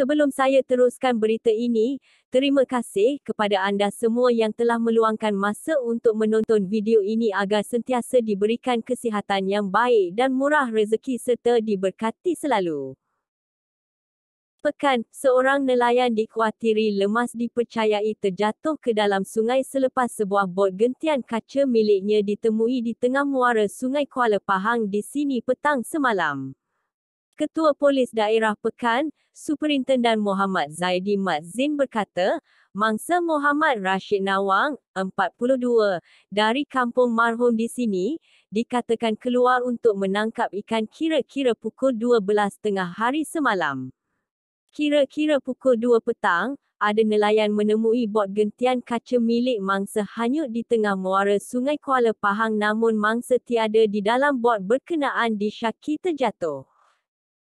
sebelum saya teruskan berita ini, terima kasih kepada anda semua yang telah meluangkan masa untuk menonton video ini agar sentiasa diberikan kesihatan yang baik dan murah rezeki serta diberkati selalu. Pekan, seorang nelayan dikhuatiri lemas dipercayai terjatuh ke dalam sungai selepas sebuah bot gentian kaca miliknya ditemui di tengah muara sungai Kuala Pahang di sini petang semalam. Ketua Polis Daerah Pekan, Superintendan Muhammad Zaidi Mat Zin berkata, mangsa Muhammad Rashid Nawang, 42, dari kampung marhum di sini, dikatakan keluar untuk menangkap ikan kira-kira pukul 12.30 hari semalam. Kira-kira pukul 2 petang, ada nelayan menemui bot gentian kaca milik mangsa hanyut di tengah muara Sungai Kuala Pahang namun mangsa tiada di dalam bot berkenaan disyaki terjatuh.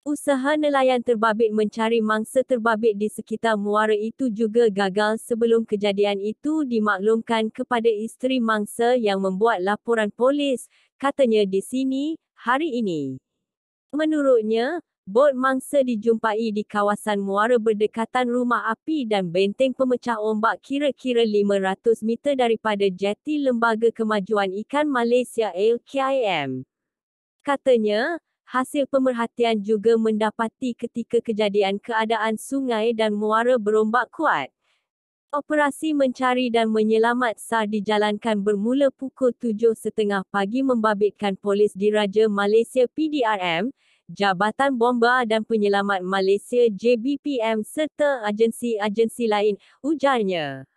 Usaha nelayan terbabit mencari mangsa terbabit di sekitar muara itu juga gagal sebelum kejadian itu dimaklumkan kepada isteri mangsa yang membuat laporan polis, katanya di sini, hari ini. Menurutnya, bot mangsa dijumpai di kawasan muara berdekatan rumah api dan benteng pemecah ombak kira-kira 500 meter daripada jeti Lembaga Kemajuan Ikan Malaysia LKIM. Katanya, Hasil pemerhatian juga mendapati ketika kejadian keadaan sungai dan muara berombak kuat. Operasi mencari dan menyelamat SAR dijalankan bermula pukul 7.30 pagi membabitkan polis diraja Malaysia PDRM, Jabatan Bomba dan Penyelamat Malaysia JBPM serta agensi-agensi lain, ujarnya.